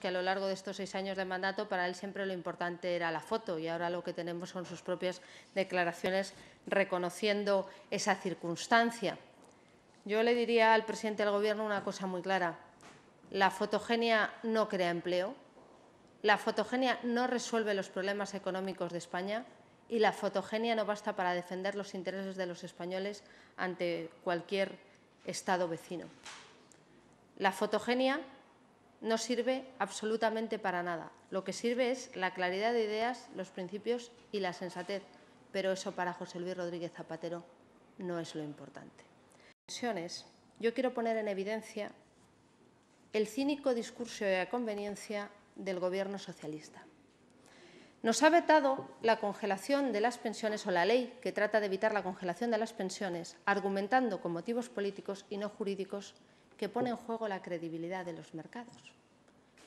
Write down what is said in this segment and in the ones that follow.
que a lo largo de estos seis años de mandato para él siempre lo importante era la foto y ahora lo que tenemos son sus propias declaraciones reconociendo esa circunstancia. Yo le diría al presidente del Gobierno una cosa muy clara. La fotogenia no crea empleo, la fotogenia no resuelve los problemas económicos de España y la fotogenia no basta para defender los intereses de los españoles ante cualquier Estado vecino. La fotogenia no sirve absolutamente para nada. Lo que sirve es la claridad de ideas, los principios y la sensatez, pero eso para José Luis Rodríguez Zapatero no es lo importante. Yo quiero poner en evidencia el cínico discurso de conveniencia del Gobierno socialista. Nos ha vetado la congelación de las pensiones o la ley que trata de evitar la congelación de las pensiones, argumentando con motivos políticos y no jurídicos que pone en juego la credibilidad de los mercados.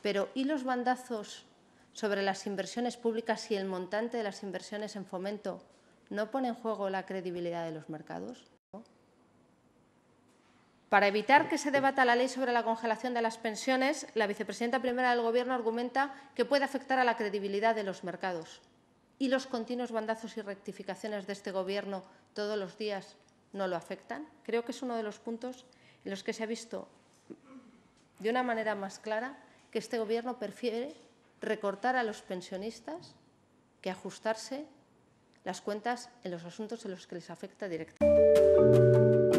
Pero ¿y los bandazos sobre las inversiones públicas y el montante de las inversiones en fomento no pone en juego la credibilidad de los mercados? Para evitar que se debata la ley sobre la congelación de las pensiones, la vicepresidenta primera del Gobierno argumenta que puede afectar a la credibilidad de los mercados. ¿Y los continuos bandazos y rectificaciones de este Gobierno todos los días no lo afectan? Creo que es uno de los puntos en los que se ha visto de una manera más clara que este Gobierno prefiere recortar a los pensionistas que ajustarse las cuentas en los asuntos en los que les afecta directamente.